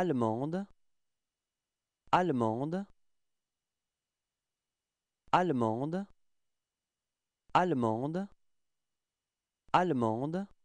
allemande allemande allemande allemande allemande